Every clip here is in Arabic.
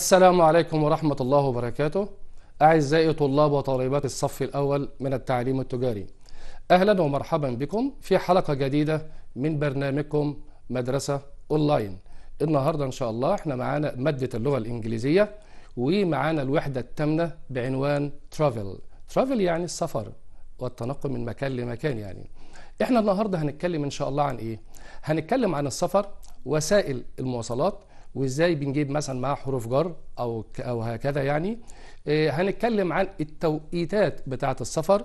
السلام عليكم ورحمة الله وبركاته أعزائي طلاب وطالبات الصف الأول من التعليم التجاري أهلا ومرحبا بكم في حلقة جديدة من برنامجكم مدرسة أونلاين النهاردة إن شاء الله احنا معانا مادة اللغة الإنجليزية ومعانا الوحدة التامنة بعنوان ترافل ترافل يعني السفر والتنقل من مكان لمكان يعني احنا النهاردة هنتكلم إن شاء الله عن إيه؟ هنتكلم عن السفر وسائل المواصلات وازاي بنجيب مثلا معاه حروف جر او او هكذا يعني آه، هنتكلم عن التوقيتات بتاعه السفر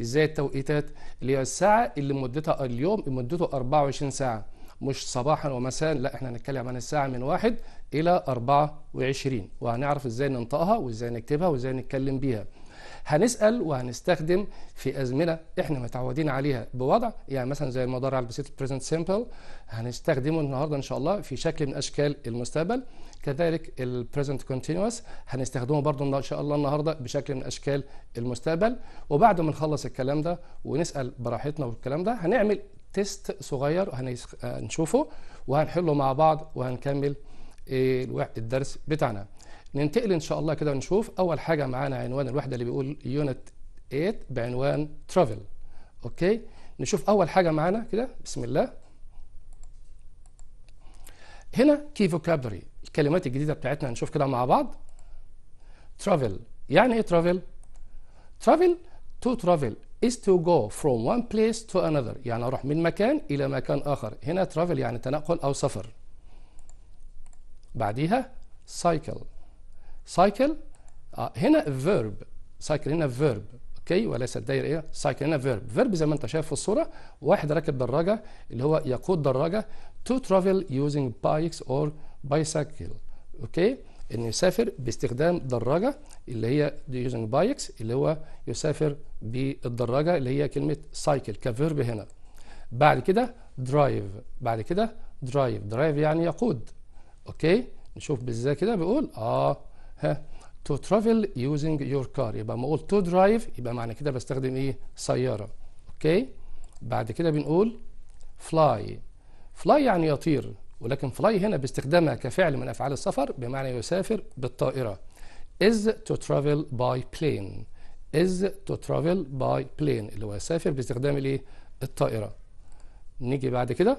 ازاي التوقيتات اللي هي الساعه اللي مدتها اليوم مدته 24 ساعه مش صباحا ومساء لا احنا هنتكلم عن الساعه من واحد الى 24 وهنعرف ازاي ننطقها وازاي نكتبها وازاي نتكلم بيها هنسال وهنستخدم في ازمنه احنا متعودين عليها بوضع يعني مثلا زي المضارع البسيط البريزنت سيمبل هنستخدمه النهارده ان شاء الله في شكل من اشكال المستقبل كذلك البريزنت كونتينوس هنستخدمه برضو ان شاء الله النهارده بشكل من اشكال المستقبل وبعد ما نخلص الكلام ده ونسال براحتنا والكلام ده هنعمل تيست صغير هنشوفه آه، وهنحله مع بعض وهنكمل آه، الدرس بتاعنا ننتقل ان شاء الله كده ونشوف اول حاجه معانا عنوان الوحده اللي بيقول يونت 8 بعنوان ترافل اوكي نشوف اول حاجه معانا كده بسم الله هنا كي فوكابلري الكلمات الجديده بتاعتنا نشوف كده مع بعض ترافل يعني ايه ترافل ترافل تو ترافل is to go from one place to another يعني اروح من مكان الى مكان اخر هنا ترافل يعني تنقل او سفر بعديها cycle سايكل آه، هنا فيرب سايكل هنا فيرب اوكي وليس الدايره ايه سايكل هنا فيرب فيرب زي ما انت شايف في الصوره واحد راكب دراجه اللي هو يقود دراجه تو ترافل يوزنج بايكس اور بايسايكل اوكي انه يسافر باستخدام دراجه اللي هي يوزنج بايكس اللي هو يسافر بالدراجه اللي هي كلمه سايكل كفيرب هنا بعد كده درايف بعد كده درايف درايف يعني يقود اوكي نشوف بالذات كده بيقول اه ها تو ترافل يوزنج يور كار يبقى ما اقول تو درايف يبقى معنى كده بستخدم ايه سياره اوكي بعد كده بنقول فلاي فلاي يعني يطير ولكن فلاي هنا باستخدامها كفعل من افعال السفر بمعنى يسافر بالطائره is to travel by plane is to travel by plane اللي هو يسافر باستخدام الايه الطائره نيجي بعد كده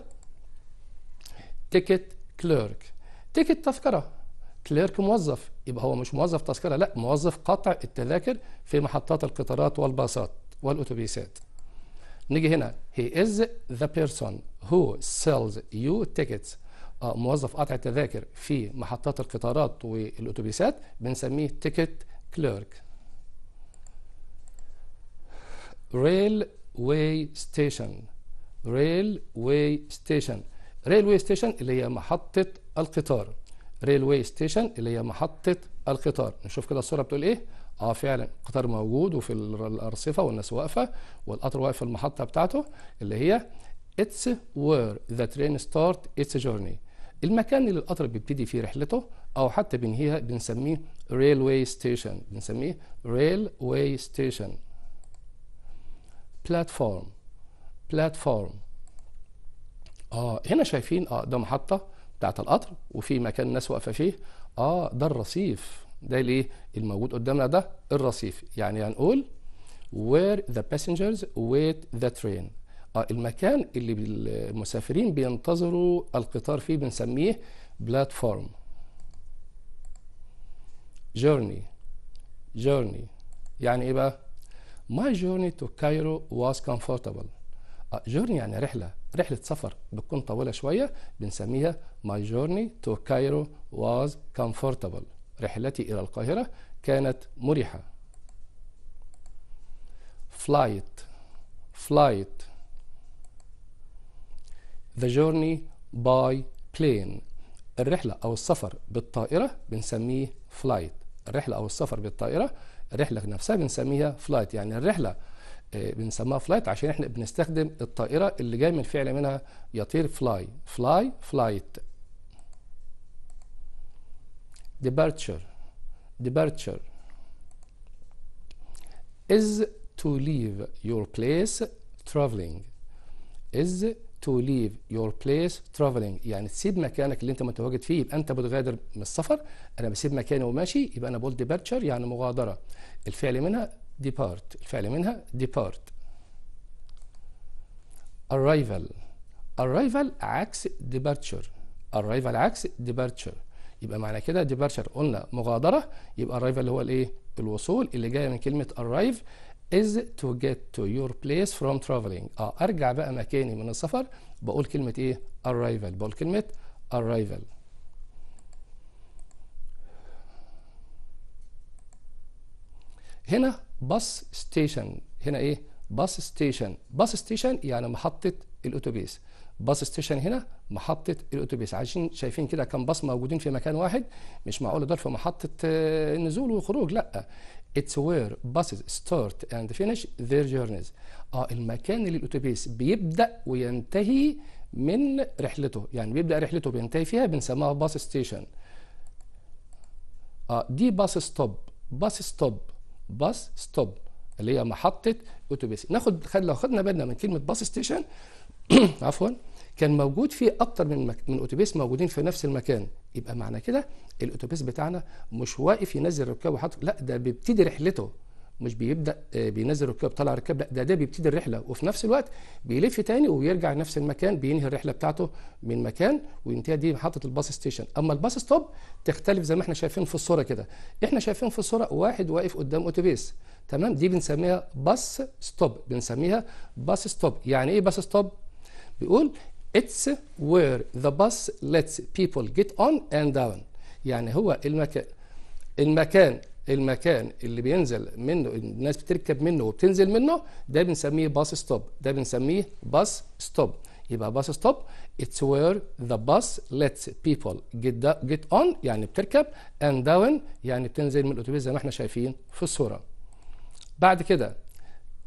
تيكت كليرك تيكت تذكره كليرك موظف يبقى هو مش موظف تذكره لا موظف قطع التذاكر في محطات القطارات والباصات والاتوبيسات نيجي هنا هي از ذا بيرسون هو سيلز يو تيكتس موظف قطع التذاكر في محطات القطارات والاتوبيسات بنسميه تيكت كليرك ريل واي ستيشن ريل واي ستيشن ريل واي ستيشن اللي هي محطة القطار ريلوي ستيشن اللي هي محطه القطار نشوف كده الصوره بتقول ايه اه فعلا القطار موجود وفي الارصفه والناس واقفه والقطر واقف في المحطه بتاعته اللي هي اتس where ذا ترين ستارت اتس journey المكان اللي القطر بيبتدي فيه رحلته او حتى بنهيها بنسميه ريلوي ستيشن بنسميه ريلوي ستيشن بلاتفورم بلاتفورم اه هنا شايفين اه ده محطه بتاعت القطر وفي مكان الناس واقفه فيه اه ده الرصيف ده ليه الموجود قدامنا ده الرصيف يعني هنقول where the passengers wait the train آه المكان اللي المسافرين بينتظروا القطار فيه بنسميه بلاتفورم journey journey يعني ايه بقى my journey to Cairo was comfortable جورني آه، يعني رحلة رحلة سفر بتكون طويلة شوية بنسميها My journey to Cairo was comfortable رحلتي إلى القاهرة كانت مريحة flight flight the journey by plane الرحلة أو السفر بالطائرة بنسميه flight الرحلة أو السفر بالطائرة الرحلة نفسها بنسميها flight يعني الرحلة آه، بنسميها فلايت عشان احنا بنستخدم الطائره اللي جاي من فعل منها يطير فلاي فلاي فلايت ديبارتشر ديبارتشر از تو ليف يور بليس ترافلينج از تو ليف يور بليس ترافلينج يعني تسيب مكانك اللي انت متواجد فيه يبقى انت بتغادر من السفر انا بسيب مكاني وماشي يبقى انا بقول ديبارتشر يعني مغادره الفعل منها depart الفعل منها depart arrival arrival عكس departure arrival عكس departure يبقى معنى كده departure قلنا مغادرة يبقى arrival هو الايه الوصول اللي جاية من كلمة arrive is to get to your place from traveling اه ارجع بقى مكاني من السفر بقول كلمة ايه arrival بقول كلمة arrival هنا باص ستيشن هنا ايه باص ستيشن باص ستيشن يعني محطه الاتوبيس باص ستيشن هنا محطه الاتوبيس عشان شايفين كده كم باص موجودين في مكان واحد مش معقول دول في محطه آه، نزول وخروج لا اتس وير باسز ستارت اند فينيش ذير جيرنيز اه المكان اللي الاتوبيس بيبدا وينتهي من رحلته يعني بيبدا رحلته بينتهي فيها بنسميها باص ستيشن اه دي باص ستوب باص ستوب باص ستوب اللي هي محطه اتوبيس ناخد خد لو خدنا بالنا من كلمه باص ستيشن عفوا كان موجود فيه اكتر من مك... من اتوبيس موجودين في نفس المكان يبقى معنى كده الاتوبيس بتاعنا مش واقف ينزل ركاب وحط لا ده بيبتدي رحلته مش بيبدا آه، بينزل ركاب طلع ركاب لا ده ده بيبتدي الرحله وفي نفس الوقت بيلف تاني ويرجع لنفس المكان بينهي الرحله بتاعته من مكان وينتهي دي محطه الباص ستيشن اما الباص ستوب تختلف زي ما احنا شايفين في الصوره كده احنا شايفين في الصوره واحد واقف قدام اتوبيس تمام دي بنسميها باص ستوب بنسميها باص ستوب يعني ايه باص ستوب بيقول اتس وير ذا باص ليتس بيبل جيت اون اند داون يعني هو المكان المكان المكان اللي بينزل منه الناس بتركب منه وبتنزل منه ده بنسميه باص ستوب ده بنسميه باص ستوب يبقى باص ستوب اتس وير ذا باص ليتس بيبل جيت اون يعني بتركب اند داون يعني بتنزل من الاتوبيس زي ما احنا شايفين في الصوره بعد كده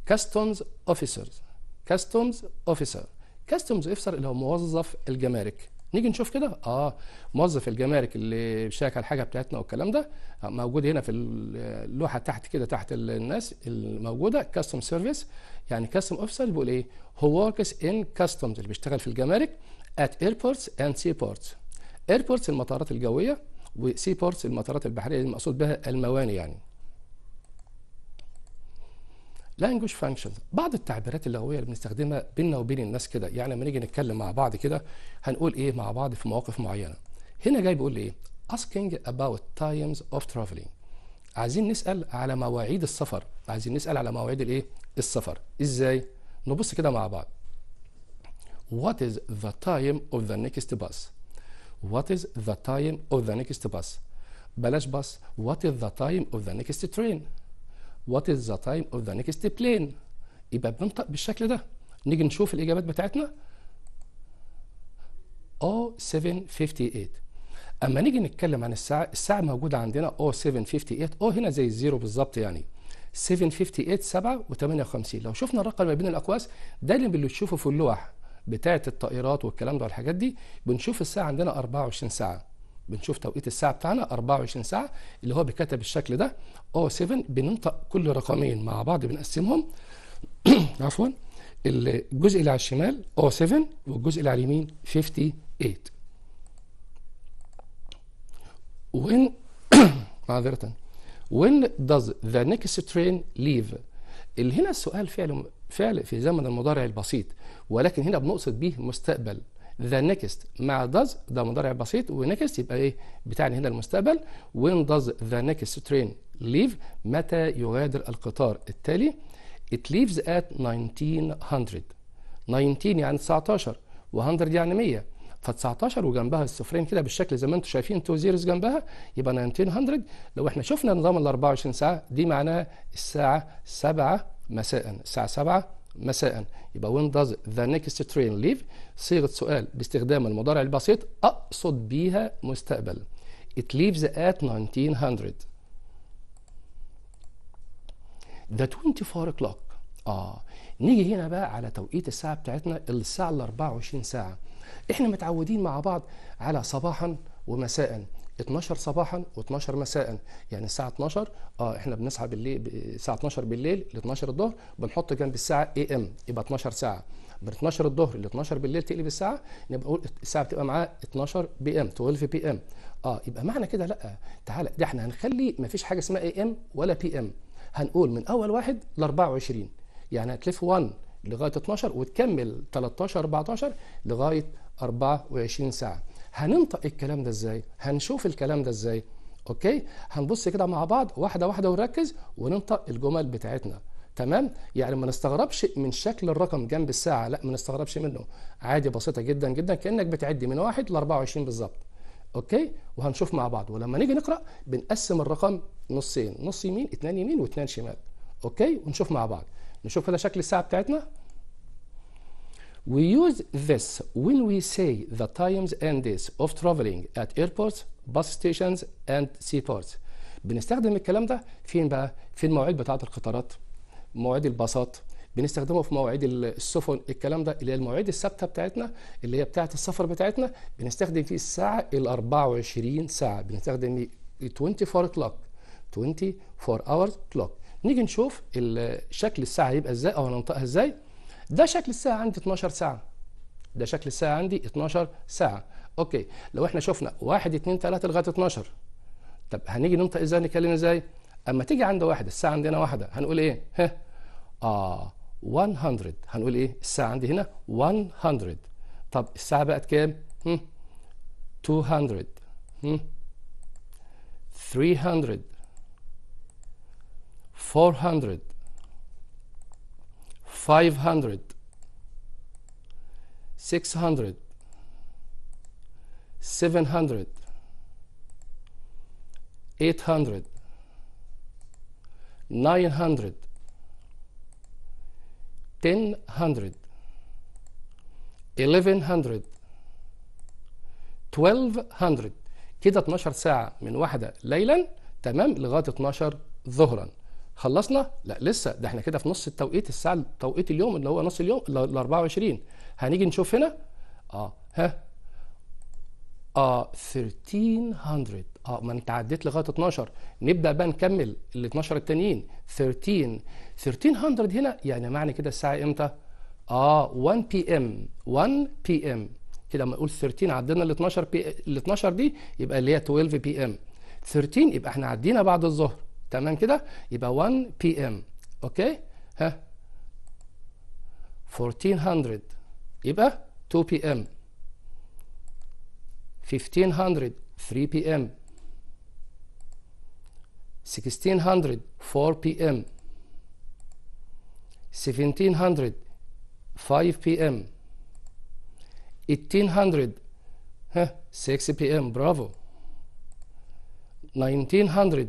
كاستومز اوفيسرز كاستومز اوفيسر كاستومز اوفيسر اللي هو موظف الجمارك نيجي نشوف كده اه موظف الجمارك اللي شاك على الحاجه بتاعتنا والكلام ده آه، موجود هنا في اللوحه تحت كده تحت الناس الموجوده كاستم سيرفيس يعني كاستم اوفيسر بيقول ايه هو وركس ان كاستمز اللي بيشتغل في الجمارك ات ايربورتس اند سي بورتس ايربورتس المطارات الجويه وسي بورتس المطارات البحريه المقصود بها المواني يعني لانجوج فانكشن بعض التعبيرات اللغويه اللي بنستخدمها بيننا وبين الناس كده يعني لما نيجي نتكلم مع بعض كده هنقول ايه مع بعض في مواقف معينه هنا جاي بيقول لي ايه asking about times of traveling عايزين نسال على مواعيد السفر عايزين نسال على مواعيد الايه السفر ازاي نبص كده مع بعض what is the time of the next bus what is the time of the next bus بلاش بس what is the time of the next train وات از ذا تايم اوف ذا نيكست بلين يبقى بننطق بالشكل ده نيجي نشوف الاجابات بتاعتنا او 758 اما نيجي نتكلم عن الساعه الساعه موجوده عندنا او 758 او هنا زي الزيرو بالظبط يعني 758 7 و58 لو شفنا الرقم ما بين الاقواس ده اللي بنشوفه في اللوح بتاعه الطائرات والكلام ده والحاجات دي بنشوف الساعه عندنا 24 ساعه بنشوف توقيت الساعه بتاعنا 24 ساعه اللي هو بيتكتب الشكل ده او 7 بننطق كل رقمين مع بعض بنقسمهم عفوا الجزء اللي على الشمال او 7 والجزء اللي على اليمين 58 وين معذره وين داز ذا نيكست ترين ليف اللي هنا السؤال فعل فعل في زمن المضارع البسيط ولكن هنا بنقصد به مستقبل ذا نيكست مع داز ده مضارع بسيط ونيكست يبقى ايه بتاعنا هنا المستقبل وين داز ذا نيكست ترين ليف متى يغادر القطار التالي ات ليفز ات 1900 19 يعني 19 و100 يعني 100 ف 19 وجنبها الصفرين كده بالشكل زي ما انتم شايفين تو زيروز جنبها يبقى 1900 لو احنا شفنا نظام ال 24 ساعه دي معناها الساعه 7 مساء الساعه 7 مساء يبقى وين داز ذا نيكست ترين ليف صيغة سؤال باستخدام المضارع البسيط أقصد بيها مستقبل it leaves at 1900 ذا 24 o'clock اه نيجي هنا بقى على توقيت الساعة بتاعتنا الساعة ال 24 ساعة احنا متعودين مع بعض على صباحا ومساء 12 صباحا و12 مساء يعني الساعه 12 اه احنا بنصحى بالليل الساعه 12 بالليل ل 12 الظهر بنحط جنب الساعه اي ام يبقى 12 ساعه من 12 الظهر ل 12 بالليل تقلب الساعه نبقى نقول الساعه بتبقى معاه 12 بي ام 12 بي ام اه يبقى معنى كده لا تعالى ده احنا هنخلي ما فيش حاجه اسمها اي ام ولا بي ام هنقول من اول واحد ل 24 يعني هتلف 1 لغايه 12 وتكمل 13 14 لغايه 24 ساعه هننطق الكلام ده ازاي هنشوف الكلام ده ازاي اوكي هنبص كده مع بعض واحده واحده ونركز وننطق الجمل بتاعتنا تمام يعني ما نستغربش من شكل الرقم جنب الساعه لا ما نستغربش منه عادي بسيطه جدا جدا كانك بتعدي من واحد ل 24 بالظبط اوكي وهنشوف مع بعض ولما نيجي نقرا بنقسم الرقم نصين نص يمين اتنين يمين واتنين شمال اوكي ونشوف مع بعض نشوف كده شكل الساعه بتاعتنا We use this when we say the times and days of traveling at airports, bus stations and seaports. بنستخدم الكلام ده فين بقى؟ في المواعيد بتاعة القطارات، مواعيد الباصات، بنستخدمه في مواعيد السفن، الكلام ده اللي هي المواعيد الثابتة بتاعتنا اللي هي بتاعة السفر بتاعتنا بنستخدم فيه الساعة ال 24 ساعة، بنستخدم 24 o'clock، 24 hours clock. نيجي نشوف شكل الساعة هيبقى ازاي أو هننطقها ازاي؟ ده شكل الساعه عندي 12 ساعه ده شكل الساعه عندي 12 ساعه اوكي لو احنا شفنا 1 2 3 لغايه 12 طب هنيجي نمتى ازاي نتكلم ازاي اما تيجي عند واحد الساعه عندنا واحده هنقول ايه ها اه 100 هنقول ايه الساعه عندي هنا 100 طب الساعه بقت كام 200 هم 300 400 500 600 700 800 900 1000 1100 1200 كده 12 ساعة من واحدة ليلا تمام لغاية 12 ظهرا خلصنا؟ لا لسه ده احنا كده في نص التوقيت الساعه توقيت اليوم اللي هو نص اليوم ال 24 هنيجي نشوف هنا اه ها اه 1300 اه ما انت عديت لغايه 12 نبدا بقى نكمل ال 12 التانيين 13 1300 هنا يعني معنى كده الساعه امتى؟ اه 1 بي ام 1 بي ام كده لما نقول 13 عدينا ال 12 بي ال 12 دي يبقى اللي هي 12 بي ام 13 يبقى احنا عدينا بعد الظهر تمام كده يبقى 1 بي ام اوكي ها 1400 يبقى 2 بي ام 1500 3 بي ام 1600 4 بي ام 1700 5 بي ام 1800 ها 6 بي ام برافو 1900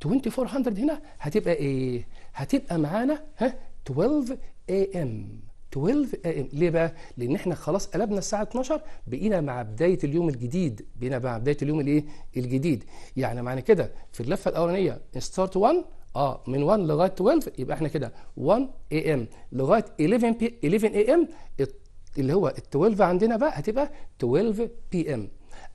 2400 هنا هتبقى ايه هتبقى معانا ها 12 اي ام 12 اي ام ليه بقى لان احنا خلاص قلبنا الساعه 12 بقينا مع بدايه اليوم الجديد بقينا مع بدايه اليوم الايه الجديد يعني معنى كده في اللفه الاولانيه ستارت 1 اه من 1 لغايه 12 يبقى احنا كده 1 اي ام لغايه 11 بي 11 اي ام اللي هو ال 12 عندنا بقى هتبقى 12 بي ام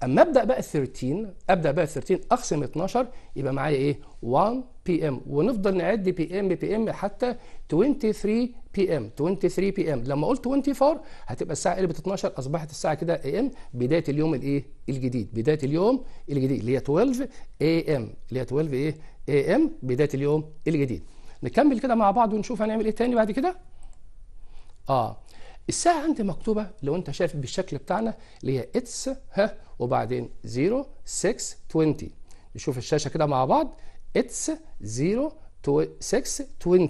اما ابدا بقى 13 ابدا بقى 13 اقسم 12 يبقى معايا ايه 1 بي ام ونفضل نعد بي ام بي ام حتى 23 بي ام 23 بي ام لما قلت 24 هتبقى الساعه قلبت 12 اصبحت الساعه كده اي ام بدايه اليوم الايه الجديد بدايه اليوم الجديد اللي هي 12 اي ام اللي هي 12 ايه اي ام بدايه اليوم الجديد نكمل كده مع بعض ونشوف هنعمل ايه تاني بعد كده اه الساعة عندي مكتوبة لو أنت شايف بالشكل بتاعنا اللي هي اتس ها وبعدين 0 6 20 نشوف الشاشة كده مع بعض اتس 0 6 20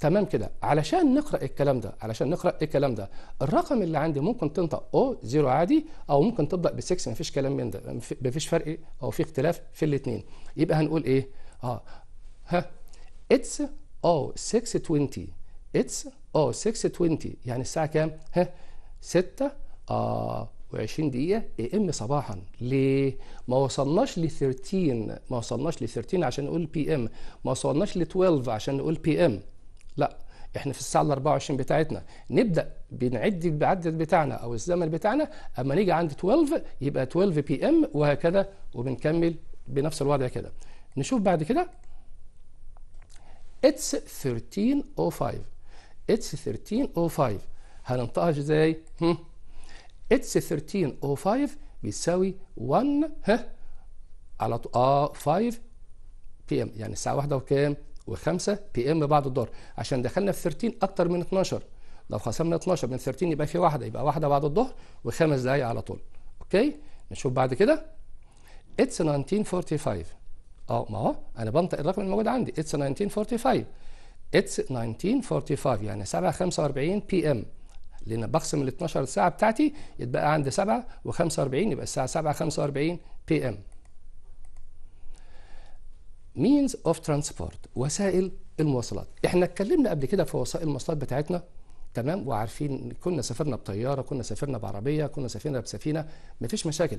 تمام كده علشان نقرا الكلام ده علشان نقرا الكلام ده الرقم اللي عندي ممكن تنطق او زيرو عادي او ممكن تبدا ب 6 مفيش كلام من ده مفيش فرق او في اختلاف في الاثنين يبقى هنقول ايه اه ها اتس او 620 اتس اه 6:20 يعني الساعه كام؟ ها 6 اه و20 دقيقة اي ام صباحا ليه؟ ما وصلناش ل 13 ما وصلناش ل 13 عشان نقول بي ام ما وصلناش ل 12 عشان نقول بي ام لا احنا في الساعة ال 24 بتاعتنا نبدأ بنعد بعدد بتاعنا او الزمن بتاعنا اما نيجي عند 12 يبقى 12 بي ام وهكذا وبنكمل بنفس الوضع كده نشوف بعد كده اتس 13:05 H13O5 هننطقها ازاي؟ H13O5 بيساوي 1 ها على طول اه 5 بي ام يعني الساعه 1 وكام؟ و5 بي ام بعد الظهر عشان دخلنا في 13 اكتر من 12 لو خصمنا 12 من 13 يبقى في واحده يبقى واحده بعد الظهر وخمس دقايق على طول اوكي نشوف بعد كده اتس 1945 اه ما هو انا بنطق الرقم الموجود عندي اتس 1945 اتس 1945 يعني 7:45 بي ام لان بقسم ال 12 ساعه بتاعتي يتبقى عند 7 و45 يبقى الساعه 7:45 بي ام مينز اوف ترانسبورت وسائل المواصلات احنا اتكلمنا قبل كده في وسائل المواصلات بتاعتنا تمام وعارفين كنا سافرنا بطياره كنا سافرنا بعربيه كنا سافرنا بسفينه مفيش مشاكل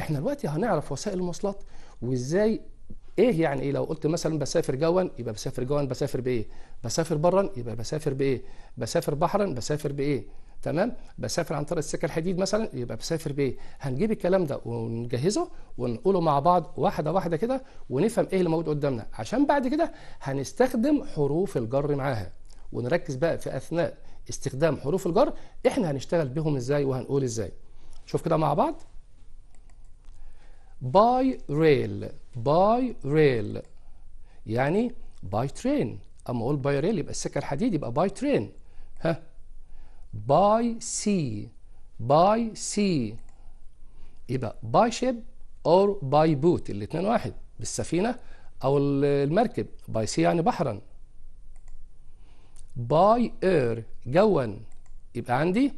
احنا دلوقتي هنعرف وسائل المواصلات وازاي ايه يعني ايه لو قلت مثلا بسافر جوا يبقى بسافر جوا بسافر بايه بسافر برا يبقى بسافر بايه بسافر بحرا بسافر بايه تمام بسافر عن طريق السكه الحديد مثلا يبقى بسافر بايه هنجيب الكلام ده ونجهزه ونقوله مع بعض واحده واحده كده ونفهم ايه اللي موجود قدامنا عشان بعد كده هنستخدم حروف الجر معاها ونركز بقى في اثناء استخدام حروف الجر احنا هنشتغل بيهم ازاي وهنقول ازاي شوف كده مع بعض باي ريل باي ريل يعني باي ترين اما اقول باي ريل يبقى السكه الحديد يبقى باي ترين ها باي سي باي سي يبقى باي شيب اور باي بوت الاثنين واحد بالسفينه او المركب باي سي يعني بحرا باي اير جوا يبقى عندي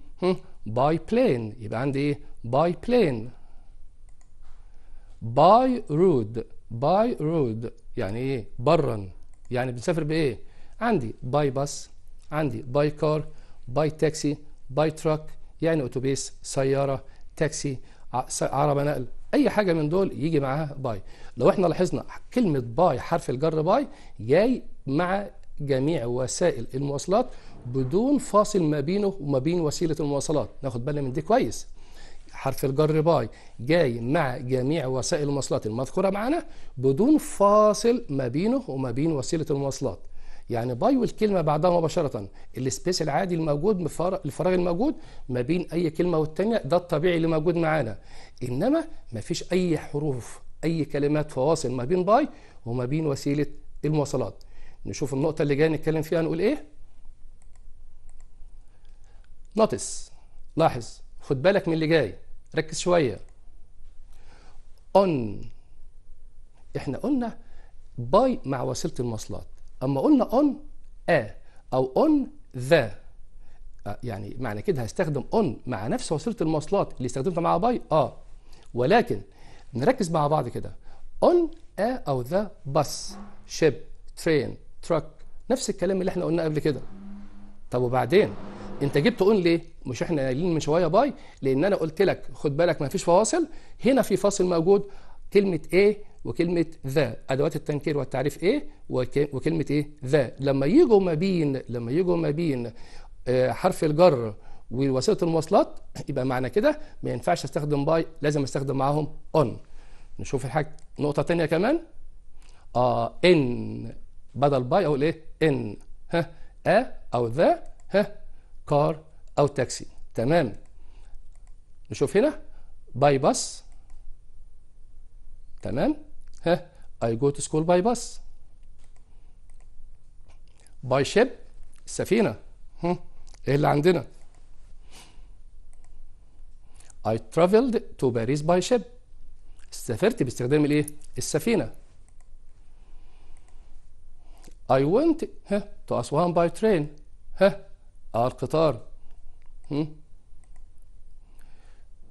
باي بلين يبقى عندي ايه باي بلين باي رود باي رود يعني ايه برا يعني بنسافر بايه عندي باي باس عندي باي كار باي تاكسي باي تراك يعني اتوبيس سياره تاكسي عربه نقل اي حاجه من دول يجي معاها باي لو احنا لاحظنا كلمه باي حرف الجر باي جاي مع جميع وسائل المواصلات بدون فاصل ما بينه وما بين وسيله المواصلات ناخد بالنا من دي كويس حرف الجر باي جاي مع جميع وسائل المواصلات المذكورة معانا بدون فاصل ما بينه وما بين وسيلة المواصلات يعني باي والكلمة بعدها مباشرة السبيس العادي الموجود الفراغ الموجود ما بين أي كلمة والتانية ده الطبيعي اللي موجود معانا إنما ما فيش أي حروف أي كلمات فواصل ما بين باي وما بين وسيلة المواصلات نشوف النقطة اللي جاي نتكلم فيها نقول إيه نوتس لاحظ خد بالك من اللي جاي ركز شوية اون احنا قلنا باي مع وسيلة المواصلات اما قلنا اون ا او اون ذا يعني معنى كده هستخدم اون مع نفس وسيله المواصلات اللي استخدمتها مع باي اه ولكن نركز مع بعض كده اون ا او ذا بس شيب ترين تراك نفس الكلام اللي احنا قلناه قبل كده طب وبعدين انت جبت اون ليه مش احنا قايلين من شويه باي لان انا قلت لك خد بالك ما فيش فواصل هنا في فاصل موجود كلمه ايه وكلمه ذا ادوات التنكير والتعريف ايه وكلمه ايه ذا لما يجوا ما بين لما يجوا ما بين آه، حرف الجر ووسيله المواصلات يبقى معنى كده ما ينفعش استخدم باي لازم استخدم معاهم اون نشوف الحاجه نقطه تانية كمان اه ان بدل باي اقول ايه ان ها ا آه او ذا ها كار أو تاكسي تمام نشوف هنا باي باس تمام ها I go to school by bus باي شيب السفينة هم. ايه اللي عندنا I traveled to Paris by ship سافرت باستخدام الايه السفينة I went ها to Aswan by train ها آه القطار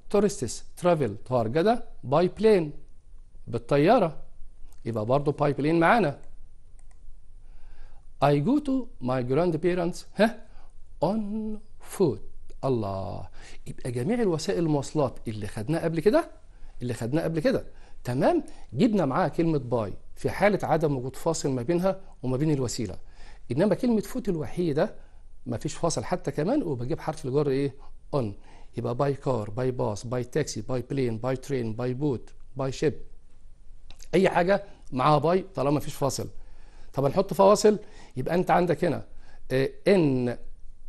تورستس ترافل تارجدا باي بلين بالطيارة يبقى برضه باي بلين معانا I go to my grandparents ها on foot الله يبقى جميع الوسائل المواصلات اللي خدناها قبل كده اللي خدناها قبل كده تمام جبنا معاها كلمة باي في حالة عدم وجود فاصل ما بينها وما بين الوسيلة إنما كلمة فوت الوحيدة ما فيش فاصل حتى كمان وبجيب حرف الجر ايه اون يبقى باي كار باي باص باي تاكسي باي بلين باي ترين باي بوت باي شيب اي حاجه معاها باي طالما فيش فاصل طب هنحط فواصل يبقى انت عندك هنا ان آه،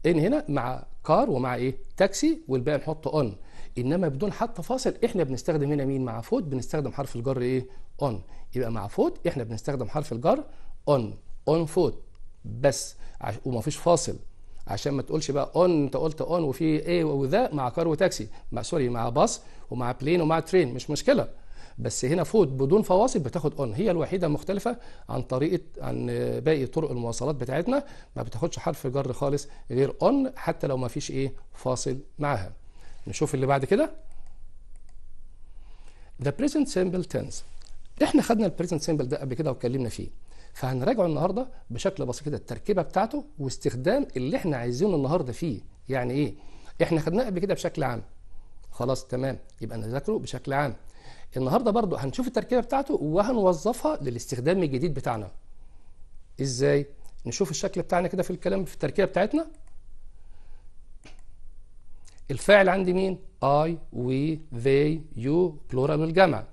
ان هنا مع كار ومع ايه تاكسي والباقي نحط اون انما بدون حتى فاصل احنا بنستخدم هنا مين مع فوت بنستخدم حرف الجر ايه اون يبقى مع فوت احنا بنستخدم حرف الجر اون اون فوت بس ومفيش فاصل عشان ما تقولش بقى اون انت قلت اون وفي ايه وذا مع كار وتاكسي مع سوري مع باص ومع بلين ومع ترين مش مشكله بس هنا فود بدون فواصل بتاخد اون هي الوحيده مختلفه عن طريقه عن باقي طرق المواصلات بتاعتنا ما بتاخدش حرف جر خالص غير اون حتى لو ما فيش ايه فاصل معاها نشوف اللي بعد كده the present simple tense احنا خدنا البريزنت سيمبل ده قبل كده واتكلمنا فيه فهنراجعه النهارده بشكل بسيط كده التركيبه بتاعته واستخدام اللي احنا عايزينه النهارده فيه يعني ايه احنا خدناه قبل كده بشكل عام خلاص تمام يبقى نذاكره بشكل عام النهارده برضو هنشوف التركيبه بتاعته وهنوظفها للاستخدام الجديد بتاعنا ازاي نشوف الشكل بتاعنا كده في الكلام في التركيبه بتاعتنا الفاعل عندي مين اي وي ذي يو بلورال الجمع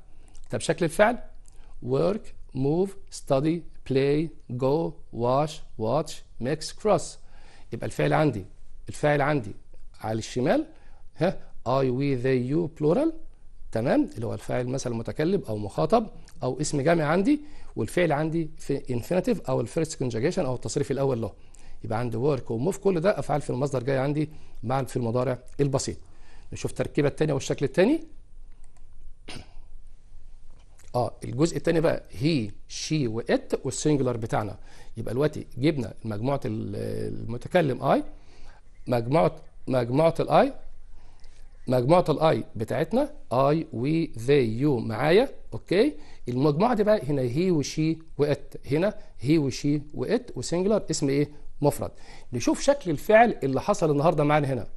طب شكل الفعل work move study play go watch watch mix cross يبقى الفعل عندي الفاعل عندي على الشمال ها اي وي ذي يو بلورال تمام اللي هو الفاعل مثلا متكلم او مخاطب او اسم جامع عندي والفعل عندي في انفينيتيف او الفيرست كونجاجيشن او التصريف الاول له يبقى عندي ورك وموف كل ده افعال في المصدر جاي عندي مع في المضارع البسيط نشوف التركيبه الثانيه والشكل الثاني اه الجزء الثاني بقى هي شي وات والسنجلر بتاعنا يبقى دلوقتي جبنا مجموعه المتكلم اي مجموعه مجموعه الاي مجموعه الاي بتاعتنا اي وي ذي يو معايا اوكي المجموعه دي بقى هنا هي وشي وات هنا هي وشي وات وسنجلر اسم ايه مفرد نشوف شكل الفعل اللي حصل النهارده معانا هنا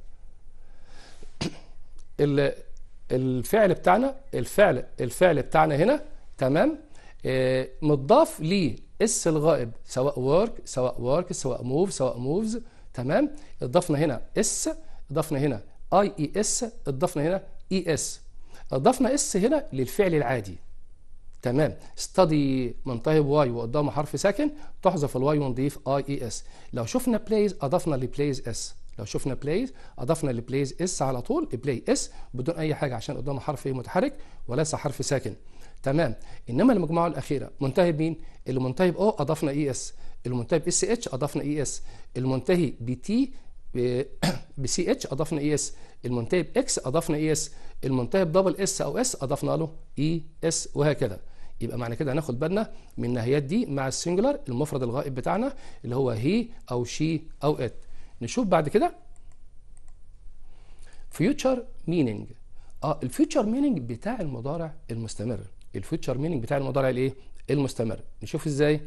الفعل بتاعنا الفعل الفعل بتاعنا هنا تمام آه، متضاف ليه اس الغائب سواء ورك سواء ورك سواء موف سواء موفز تمام اضفنا هنا اس اضفنا هنا اي e اي اس اضفنا هنا اي e اس اضفنا اس هنا للفعل العادي تمام استدي منتهي بواي وقدامه حرف ساكن تحذف الواي ونضيف اي اي اس لو شفنا بلايز اضفنا لبلايز اس لو شفنا بلايز اضفنا لبلايز اس على طول بلاي اس بدون اي حاجه عشان قدامه حرف متحرك وليس حرف ساكن تمام انما المجموعه الاخيره منتهي بمين اللي منتهي ب او اضفنا اي اس اللي منتهي ب اس اتش اضفنا اي اس المنتهي بتي سي اتش اضفنا اي e اس المنتهي باكس اضفنا اي e اس المنتهي بدبل اس e او اس اضفنا له اي اس وهكذا يبقى معنى كده هناخد بالنا من النهايات دي مع السنجلر المفرد الغائب بتاعنا اللي هو هي او شي او ات نشوف بعد كده فيوتشر مينينج اه الفيوتشر مينينج بتاع المضارع المستمر الفيوتشر مينينج بتاع المضارع الايه المستمر نشوف ازاي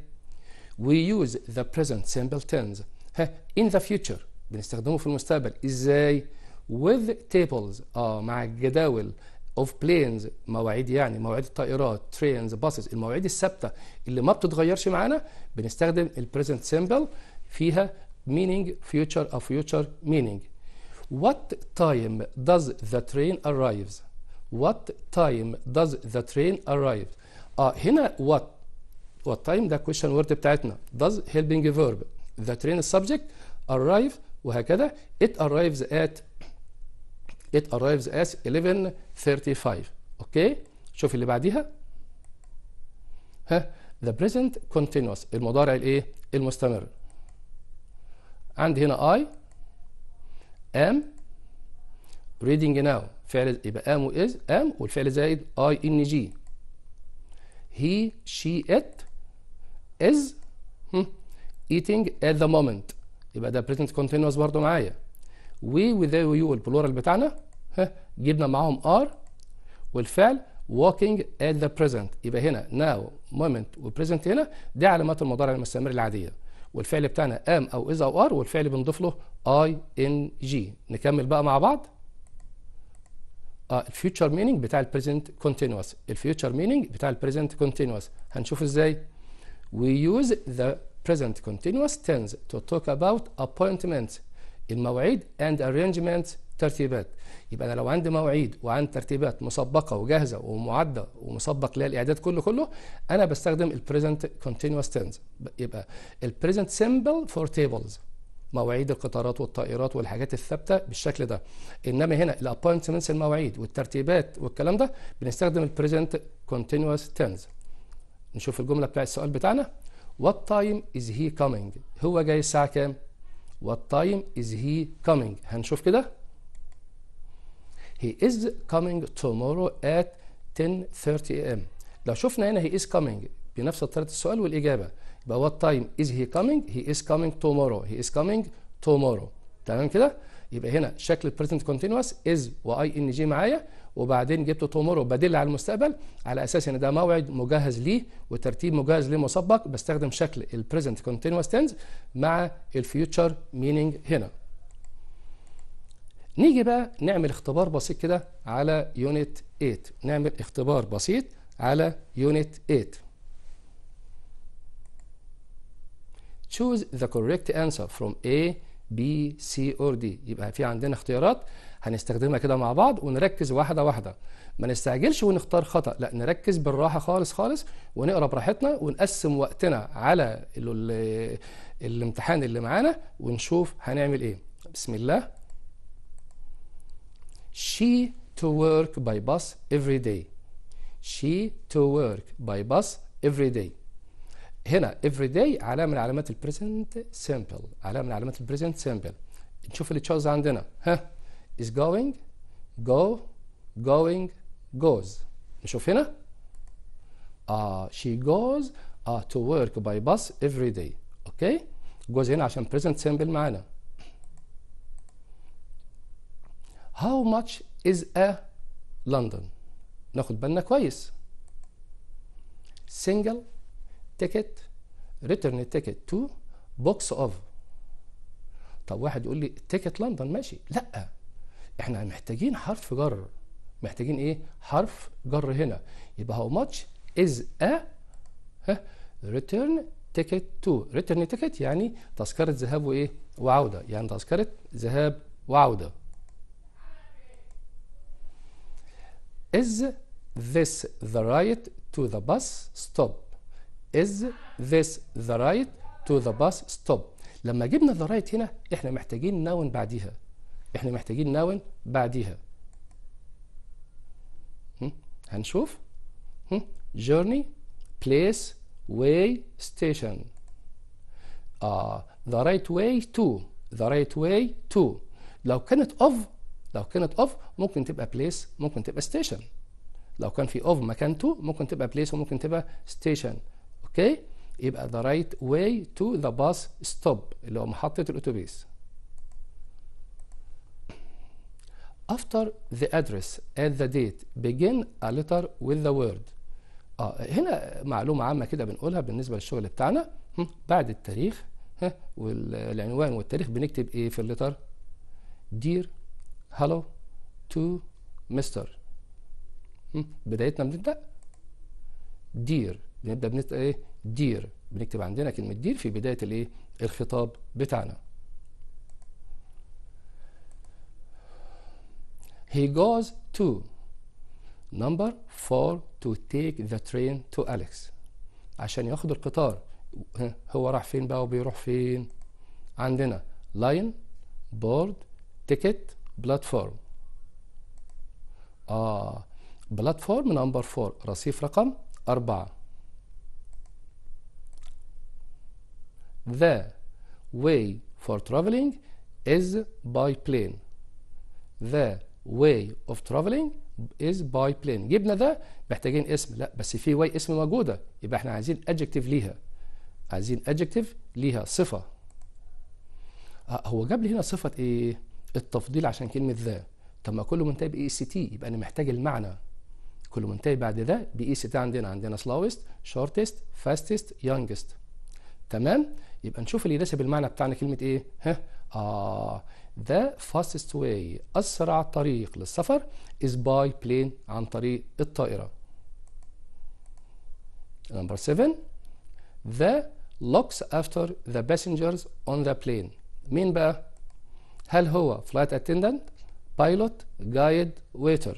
we use the present simple تنز ها in the future بنستخدمه في المستقبل ازاي with tables اه مع الجداول of planes مواعيد يعني مواعيد الطائرات trains buses المواعيد الثابته اللي ما بتتغيرش معانا بنستخدم البريزنت simple فيها meaning future a future meaning what time does the train arrives what time does the train arrive آه uh, هنا what what time The question word بتاعتنا does helping verb the train subject arrive وهكذا it arrives at it arrives at 11:35 Okay. شوف اللي بعديها ها the present continuous المضارع الايه المستمر عندي هنا اي ام ريدنج ناو فعل يبقى ام is ام والفعل زائد اي ان جي هي شي ات از eating at the moment يبقى ده present continuous برضه معايا we with they ويو البلورال بتاعنا ها جبنا معاهم are والفعل walking at the present يبقى هنا now moment present هنا دي علامات المضارع المستمر العاديه والفعل بتاعنا ام او از او ار والفعل بنضيف له اي ان جي نكمل بقى مع بعض اه الفيوتشر مينينج بتاع البريزنت كونتينوس الفيوتشر مينينج بتاع البريزنت كونتينوس هنشوف ازاي وي يوز ذا present continuous tense to talk about appointments المواعيد اند ارينجمنت ترتيبات يبقى انا لو عندي مواعيد وعندي ترتيبات مسبقه وجاهزه ومعده ومسبق ليها الاعداد كله كله انا بستخدم البريزنت كونتينوس تنس يبقى البريزنت سيمبل فور تيبلز مواعيد القطارات والطائرات والحاجات الثابته بالشكل ده انما هنا الابوينتمنتس المواعيد والترتيبات والكلام ده بنستخدم البريزنت كونتينوس تنس نشوف الجمله بتاع السؤال بتاعنا وات تايم از هي كامينج هو جاي الساعه كام What time is he coming هنشوف كده He is coming tomorrow at 10:30 a.m. لو شفنا هنا he is coming بنفس طريقة السؤال والإجابة يبقى what time is he coming he is coming tomorrow he is coming tomorrow تمام كده يبقى هنا شكل present continuous is و ing معايا وبعدين جبت تومورو وبدل على المستقبل على اساس ان ده موعد مجهز ليه وترتيب مجهز ليه مسبق بستخدم شكل البريزنت كونتينوس تنز مع الفيوتشر مينينج هنا نيجي بقى نعمل اختبار بسيط كده على يونت 8 نعمل اختبار بسيط على يونت 8 choose the correct answer from A B C or D يبقى في عندنا اختيارات هنستخدمها كده مع بعض ونركز واحده واحده ما نستعجلش ونختار خطا لا نركز بالراحه خالص خالص ونقرا براحتنا ونقسم وقتنا على الامتحان اللي معانا ونشوف هنعمل ايه بسم الله she to work by bus every day she to work by bus every day هنا every day علامه من علامات البريزنت سيمبل علامه من علامات البريزنت سيمبل نشوف تشوز عندنا ها is going go going goes نشوف هنا uh, she goes uh, to work by bus every day okay goes هنا عشان present simple معنا. how much is a London ناخد بالنا كويس single ticket return ticket to box of طب واحد يقول لي ticket لندن ماشي لا احنا محتاجين حرف جر محتاجين ايه حرف جر هنا يبقى هاو ماتش از ا ها ريتيرن تيكت تو ريتيرن تيكت يعني تذكره ذهاب وايه وعوده يعني تذكره ذهاب وعوده Is this the right to the bus stop? Is this the right to the bus stop? لما جبنا the right هنا احنا محتاجين noun بعديها احنا محتاجين ناون بعديها هنشوف جورني بليس واي ستيشن آه ذا رايت واي تو ذا رايت واي تو لو كانت اوف لو كانت اوف ممكن تبقى بليس ممكن تبقى ستيشن لو كان في اوف مكان تو ممكن تبقى بليس وممكن تبقى ستيشن اوكي يبقى ذا رايت واي تو ذا باس ستوب اللي هو محطة الأتوبيس after the address and the date begin a letter with the word اه هنا معلومه عامه كده بنقولها بالنسبه للشغل بتاعنا بعد التاريخ ها والعنوان والتاريخ بنكتب ايه في اللتر دير هالو تو مستر بدايتنا بنبدا دير بنبدا بنت ايه دير بنكتب عندنا كلمه دير في بدايه الايه الخطاب بتاعنا he goes to number four to take the train to Alex عشان ياخد القطار هو راح فين بقى وبيروح فين عندنا line board ticket platform آه platform number four رصيف رقم أربعة the way for traveling is by plane the way of traveling is by plane جبنا ده محتاجين اسم لا بس في واي اسم موجوده يبقى احنا عايزين adjective ليها عايزين adjective ليها صفه آه هو جاب لي هنا صفه ايه التفضيل عشان كلمه ذا طب ما كله منتهي باي سي تي يبقى انا محتاج المعنى كله منتهي بعد ذا باي سي تي عندنا عندنا slowest shortest fastest youngest تمام يبقى نشوف اللي يناسب المعنى بتاعنا كلمه ايه ها آه The fastest way أسرع طريق للسفر is by plane عن طريق الطائرة. Number 7 The looks after the passengers on the plane. مين بقى؟ هل هو flight attendant, pilot, guide, waiter؟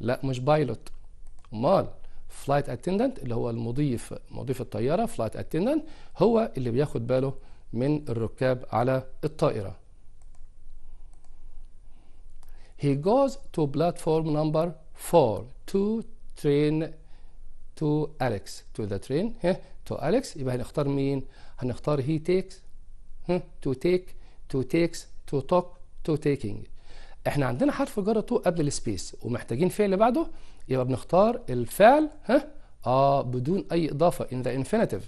لا مش pilot. أمال flight attendant اللي هو المضيف مضيف الطيارة flight attendant هو اللي بياخد باله من الركاب على الطائرة He goes to platform number four to train to Alex to the train ها eh? to Alex يبقى هنختار مين هنختار he takes huh? Hm? to take to takes to talk to taking احنا عندنا حرف جر تو قبل السبيس ومحتاجين فعل بعده يبقى بنختار الفعل ها اه بدون اي اضافه in the infinitive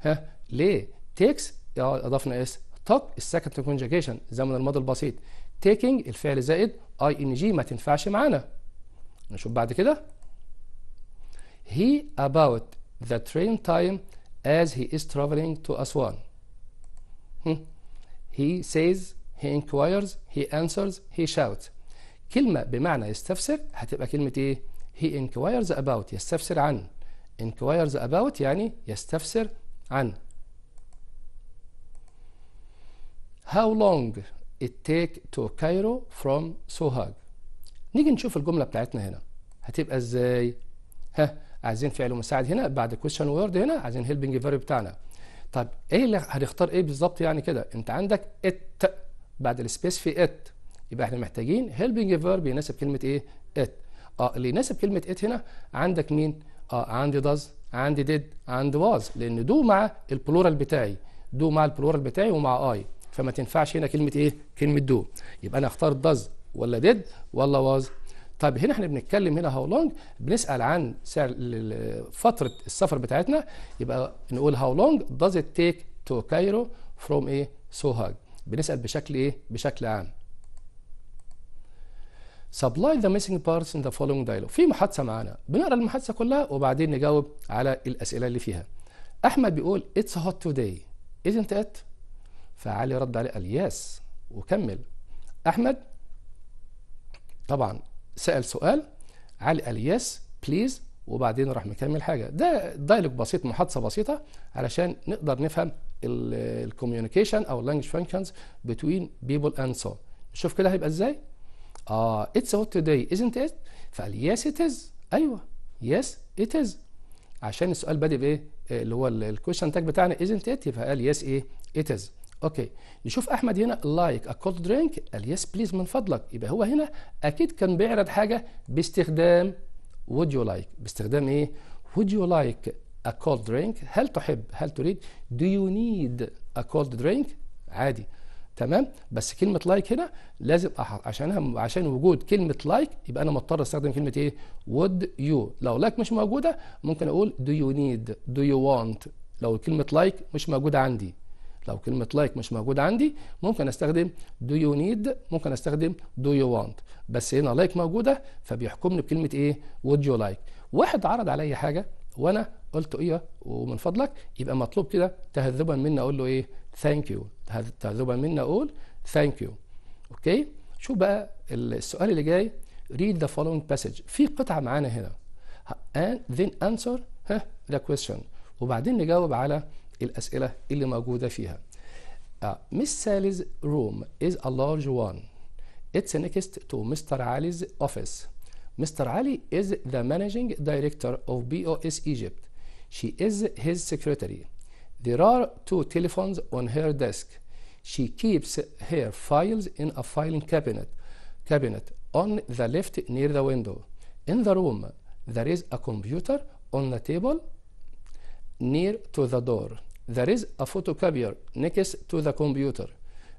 ها ليه takes اضفنا اس توك السكند كونجكيشن زمن الماضي البسيط تيكينج الفعل زائد اي ان جي ما تنفعش معانا نشوف بعد كده he about the train time as he is traveling to اسوان hmm. he says he inquires he answers he shouts كلمة بمعنى يستفسر هتبقى كلمة ايه he inquires about يستفسر عن inquires about يعني يستفسر عن How long it take to Cairo from Sohag نيجي نشوف الجملة بتاعتنا هنا هتبقى ازاي ها عايزين فعل مساعد هنا بعد question word هنا عايزين helping verb بتاعنا طب ايه اللي هنختار ايه بالظبط يعني كده انت عندك it بعد السبيس في it يبقى احنا محتاجين helping verb يناسب كلمة ايه it اه اللي يناسب كلمة it هنا عندك مين اه عندي does عندي did عندي was لان دو مع البلورال بتاعي دو مع البلورال بتاعي ومع اي فما تنفعش هنا كلمه ايه كلمه دو يبقى انا اختار داز ولا ديد ولا واز طيب هنا احنا بنتكلم هنا هاو لونج بنسال عن سعر فتره السفر بتاعتنا يبقى نقول هاو لونج داز ات تيك تو كايرو فروم ايه سوهاج بنسال بشكل ايه بشكل عام supply the missing parts in the following dialogue في محادثه معانا بنقرا المحادثه كلها وبعدين نجاوب على الاسئله اللي فيها احمد بيقول it's hot today isn't it فعلي رد عليه قال يس وكمل احمد طبعا سال سؤال علي قال يس بليز وبعدين راح مكمل حاجه ده دايلوج بسيط محادثه بسيطه علشان نقدر نفهم الكوميونيكيشن او اللانجوج فانكشنز بتوين بيبل اند سو شوف كده هيبقى ازاي اه اتس هوت توداي ازنت ات فقال يس ات از ايوه يس ات از عشان السؤال بادئ بايه آه، اللي هو الكويشن تاج بتاعنا ازنت ات يبقى قال يس ايه ات از اوكي نشوف احمد هنا لايك ا كولد درينك قال يس بليز من فضلك يبقى هو هنا اكيد كان بيعرض حاجه باستخدام وود يو لايك باستخدام ايه وود يو لايك ا كولد درينك هل تحب هل تريد دو يو نيد ا كولد درينك عادي تمام بس كلمة لايك like هنا لازم عشانها عشان وجود كلمة لايك like يبقى أنا مضطر أستخدم كلمة إيه؟ وود يو لو لايك like مش موجودة ممكن أقول دو يو نيد دو يو want لو كلمة لايك مش موجودة عندي لو كلمه لايك like مش موجوده عندي ممكن استخدم دو يو نيد ممكن استخدم دو يو وانت بس هنا لايك like موجوده فبيحكمني بكلمه ايه وود يو لايك واحد عرض عليا حاجه وانا قلت ايه ومن فضلك يبقى مطلوب كده تهذبا مني اقول له ايه ثانك يو تهذبا مني اقول ثانك يو اوكي شوف بقى السؤال اللي جاي read the following passage في قطعه معانا هنا and then answer the question وبعدين نجاوب على الأسئلة اللي موجودة فيها Miss Sally's room is a large one. It's next to Mr. Ali's office. Mr. Ali is the managing director of BOS Egypt. She is his secretary. There are two telephones on her desk. She keeps her files in a filing cabinet, cabinet on the left near the window. In the room, there is a computer on the table near to the door. There is a photocopier next to the computer.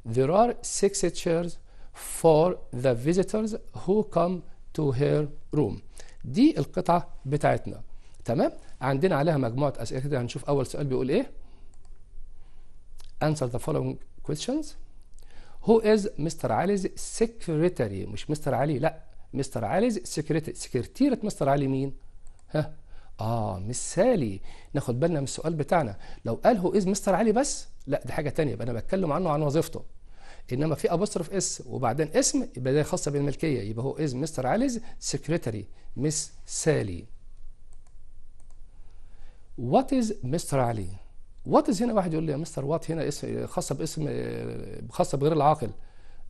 There are six chairs for the visitors who come to her room. دي القطعة بتاعتنا تمام عندنا عليها مجموعة أسئلة كده هنشوف أول سؤال بيقول إيه Answer the following questions Who is Mr. Ali's secretary مش مستر علي لا مستر علي's secretary سكرتيرة مستر علي مين ها اه مثالي ناخد بالنا من السؤال بتاعنا لو قال هو از مستر علي بس لا دي حاجه تانية يبقى انا بتكلم عنه عن وظيفته انما في ابوستروف اس وبعدين اسم يبقى ده خاصه بالملكيه يبقى هو از مستر عليز سكرتري مس سالي وات از مستر علي وات از هنا واحد يقول لي يا مستر وات هنا اسم خاصه باسم خاصه بغير العاقل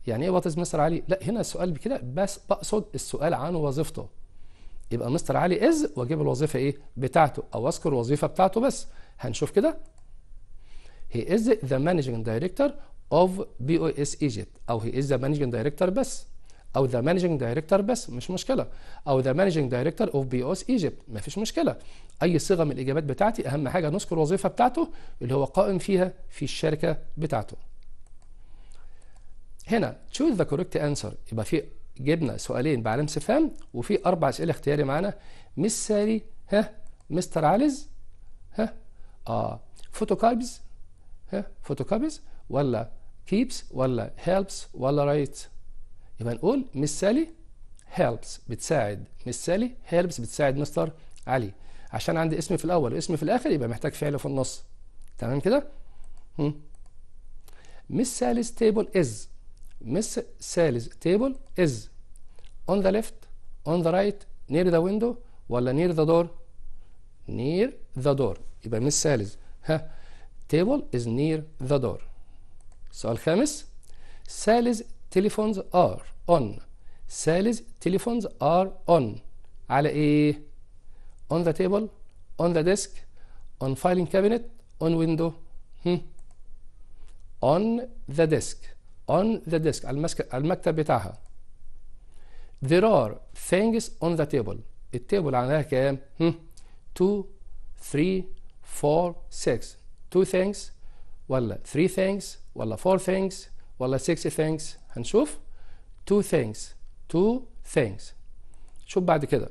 يعني ايه وات از مستر علي لا هنا السؤال بكده بس بقصد السؤال عن وظيفته يبقى مستر علي از واجيب الوظيفه ايه بتاعته او اذكر الوظيفه بتاعته بس هنشوف كده هي از ذا مانجنج دايركتور اوف بي او اس ايجيبت او هي از ذا مانجنج دايركتور بس او ذا مانجنج دايركتور بس مش مشكله او ذا مانجنج دايركتور اوف بي او اس ايجيبت مفيش مشكله اي صيغه من الاجابات بتاعتي اهم حاجه نذكر الوظيفه بتاعته اللي هو قائم فيها في الشركه بتاعته هنا choose the correct answer يبقى في جبنا سؤالين بعلامة استفهام وفي أربع أسئلة اختياري معانا مس ساري ها مستر عالز ها آه فوتوكابز ها فوتوكابز ولا كيبس ولا هيلبس ولا رايت يبقى نقول مس سالي هيلبس بتساعد مس سالي هيلبس بتساعد مستر علي عشان عندي اسم في الأول واسم في الآخر يبقى محتاج فعل في النص تمام كده؟ مس سالي ستيبل إز Miss Sally's table is on the left, on the right, near the window ولا near the door near the door يبقى Miss Sally's ها table is near the door سؤال خامس Sally's telephones are on Sally's telephones are on على ايه on the table on the desk on filing cabinet on window hmm. on the desk on the desk على المكتب بتاعها there are things on the table التابل عندها كام 2 3 4 6 2 things ولا 3 things ولا 4 things ولا six things هنشوف 2 things 2 things شوف بعد كده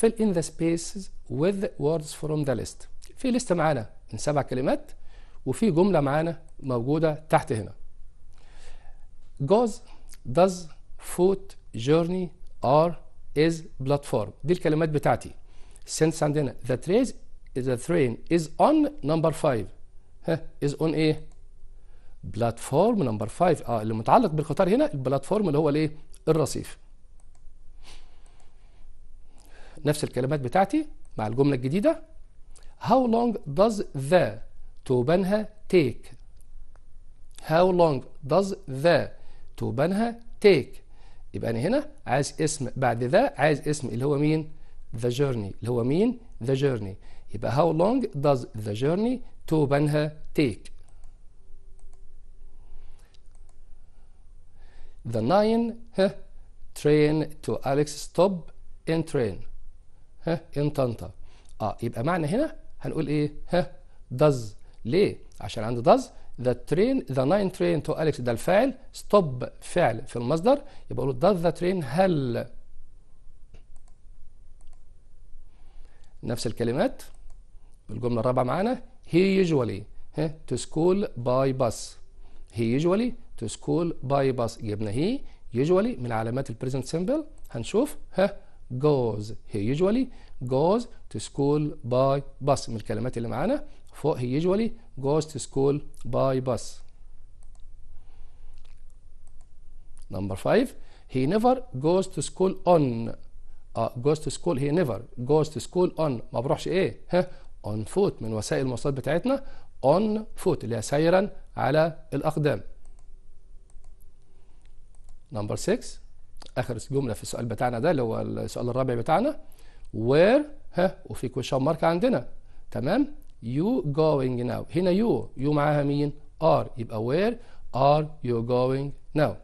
fill in the spaces with words from the list في لسته معانا من سبع كلمات وفي جملة معانا موجودة تحت هنا جوز does foot journey are is platform دي الكلمات بتاعتي since عندنا the train the train is on number 5 ها is on ايه بلاتفورم نمبر 5 اه اللي متعلق بالقطار هنا البلاتفورم اللي هو الايه الرصيف نفس الكلمات بتاعتي مع الجملة الجديدة how long does the توبانها take how long does the توبانها take يبقى انا هنا عايز اسم بعد ذا عايز اسم اللي هو مين the journey اللي هو مين the journey يبقى how long does the journey توبانها take the nine ها train to Alex stop in train ها in طنطا اه يبقى معنى هنا هنقول ايه ها does ليه؟ عشان عنده داز ذا ترين ذا ناين ترين تو اليكس ده الفاعل ستوب فعل في المصدر يبقى اقول داز ذا ترين هل نفس الكلمات الجمله الرابعه معانا هي يوجوالي تو سكول باي باس هي يوجوالي تو سكول باي باس جبنا هي يوجوالي من علامات البريزنت سيمبل هنشوف ها goes هي usually goes to school by bus من الكلمات اللي معانا فوق هي usually goes to school by bus number five he never goes to school on uh, goes to school he never goes to school on ما بروحش ايه ها on foot من وسائل المواصلات بتاعتنا on foot اللي هي سيرا على الاقدام number 6 اخر جمله في السؤال بتاعنا ده اللي هو السؤال الرابع بتاعنا where ها وفي كوشن مارك عندنا تمام يو جوينج ناو هنا يو يو معاها مين ار يبقى وير ار يو جوينج ناو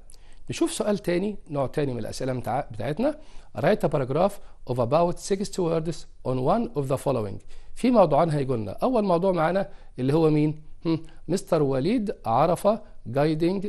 نشوف سؤال تاني نوع تاني من الأسئلة بتاعتنا رايت ا باراجراف اوف اباوت 60 ووردز اون وان اوف ذا فولوينج في موضوعان هيجوا لنا أول موضوع معانا اللي هو مين مستر وليد عرفة جايدنج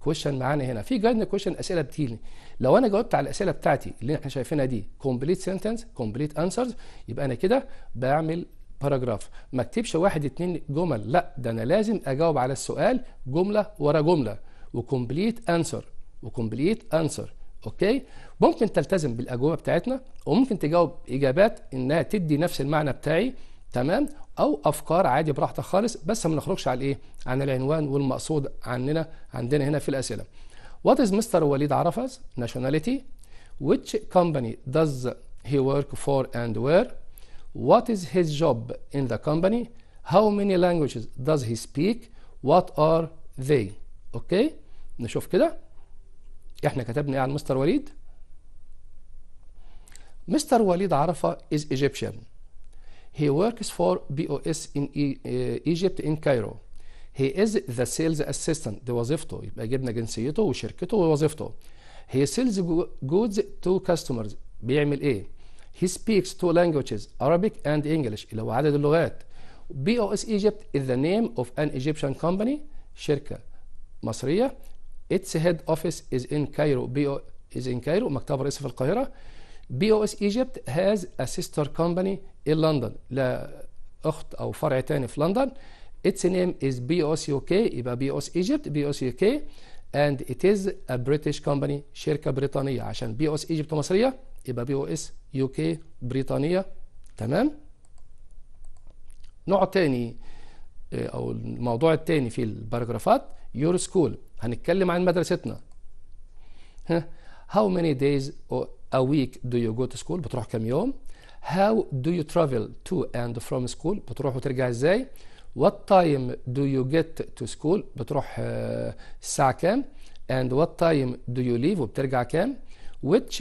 كويشن معانا هنا في جايدنج كويشن أسئلة بتيجي لو أنا جاوبت على الأسئلة بتاعتي اللي احنا شايفينها دي كومبليت سنتنس كومبليت انسرز يبقى أنا كده بعمل باراجراف ما اكتبش واحد اتنين جمل لا ده انا لازم اجاوب على السؤال جمله ورا جمله وكومبليت انسر وكومبليت انسر اوكي ممكن تلتزم بالاجوبه بتاعتنا وممكن تجاوب اجابات انها تدي نفس المعنى بتاعي تمام او افكار عادي براحتك خالص بس ما نخرجش على ايه عن العنوان والمقصود عننا عندنا هنا في الاسئله وات از مستر وليد عرفز ناشوناليتي which company does he work for and where what is his job in the company how many languages does he speak what are they Okay, نشوف كده احنا كتبنا عن مستر وليد مستر وليد عرفة is Egyptian he works for BOS in uh, Egypt in Cairo he is the sales assistant دي وظيفته يبقى جبنا جنسيته وشركته ووظيفته he sells goods to customers بيعمل ايه He speaks two languages, Arabic and English اللي هو عدد اللغات. بي او اس is the name of an Egyptian company شركة مصرية. Its head office is in Cairo. بي او is in Cairo مكتب رئيسي في القاهرة. بي او اس has a sister company in London. لا اخت او فرع تاني في لندن. Its name is BOS UK يبقى BOS Egypt BOS UK and it is a British company شركة بريطانية عشان BOS Egypt مصرية يبقى بي او اس يو كي بريطانيا تمام نوع تاني آه، او الموضوع التاني في الباراجرافات يور سكول هنتكلم عن مدرستنا how many days a week do you go to school بتروح كم يوم how do you travel to and from school بتروح وترجع ازاي what time do you get to school بتروح آه، الساعة كام and what time do you leave وبترجع كام which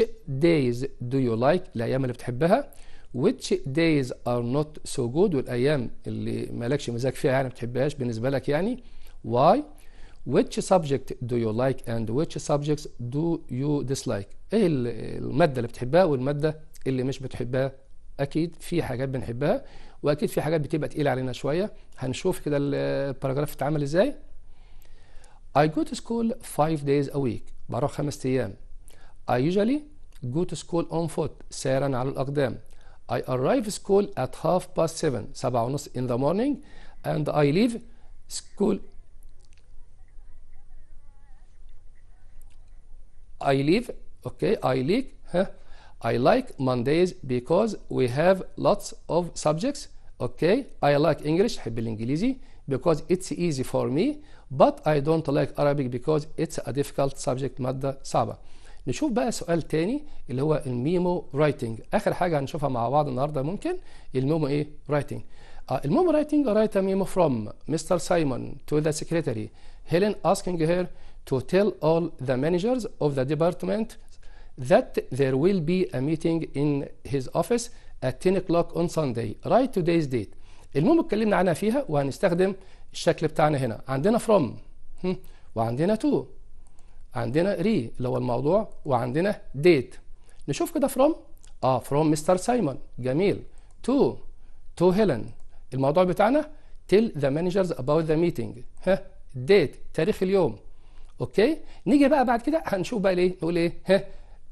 days do you like الايام اللي بتحبها which days are not so good والايام اللي مالكش مزاج فيها يعني ما بتحبهاش بالنسبه لك يعني why which subject do you like and which subjects do you dislike ايه الماده اللي بتحبها والماده اللي مش بتحبها اكيد في حاجات بنحبها واكيد في حاجات بتبقى تقيله علينا شويه هنشوف كده الباراجراف اتعمل ازاي I go to school five days a week بروح خمس ايام I usually go to school on foot سيرا على الأقدام I arrive school at half past seven سبعة ونص in the morning and I leave school I leave okay I leave huh? I like Mondays because we have lots of subjects okay I like English حب الإنجليزي because it's easy for me but I don't like Arabic because it's a difficult subject مادة صعبة نشوف بقى سؤال تاني اللي هو الميمو رايتنج اخر حاجه هنشوفها مع بعض النهارده ممكن الميمو ايه رايتنج آه الميمو رايتنج رايت ميمو فروم مستر سايمون تو ذا سكرتري هيلين اسكينج هير تو تيل اول ذا مانجرز اوف ذا ديبارتمنت that there will be a meeting in his office at 10 o'clock on Sunday. Write today's date. المهم اتكلمنا عنها فيها وهنستخدم الشكل بتاعنا هنا. عندنا from وعندنا to عندنا ري اللي هو الموضوع وعندنا ديت نشوف كده فروم اه فروم مستر سايمون جميل تو تو هيلين الموضوع بتاعنا تيل ذا مانجرز اباوت ذا ميتنج ها ديت تاريخ اليوم اوكي نيجي بقى بعد كده هنشوف بقى ليه نقول ايه ها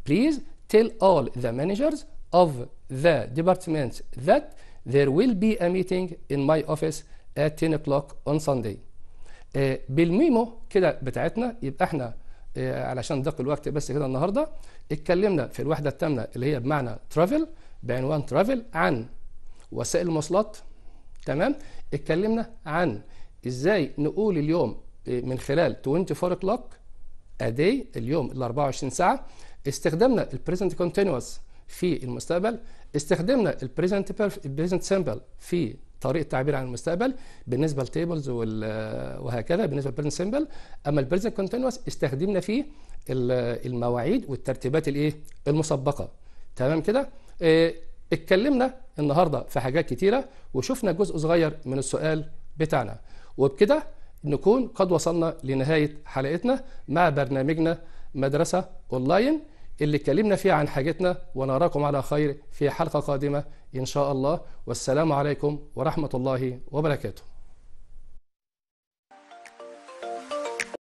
بليز تيل اول ذا مانجرز اوف ذا ديبارتمنت ذات there will be a meeting in my office at 10 o'clock on Sunday آه، بالميمو كده بتاعتنا يبقى احنا آه، علشان ضيق الوقت بس كده النهارده اتكلمنا في الوحده الثامنه اللي هي بمعنى ترافل بعنوان ترافل عن وسائل المواصلات تمام اتكلمنا عن ازاي نقول اليوم آه، من خلال 24 كلوك ادي اليوم ال 24 ساعه استخدمنا البريزنت كونتينوس في المستقبل استخدمنا البريزنت البريزنت سمبل في طريقه التعبير عن المستقبل بالنسبه للتيبلز وهكذا بالنسبه للبريزنت سمبل اما البريزنت كونتينوس استخدمنا فيه المواعيد والترتيبات الايه المسبقه تمام كده آه، اتكلمنا النهارده في حاجات كتيره وشفنا جزء صغير من السؤال بتاعنا وبكده نكون قد وصلنا لنهايه حلقتنا مع برنامجنا مدرسه اونلاين اللي اتكلمنا فيها عن حاجتنا ونراكم على خير في حلقة قادمة إن شاء الله والسلام عليكم ورحمة الله وبركاته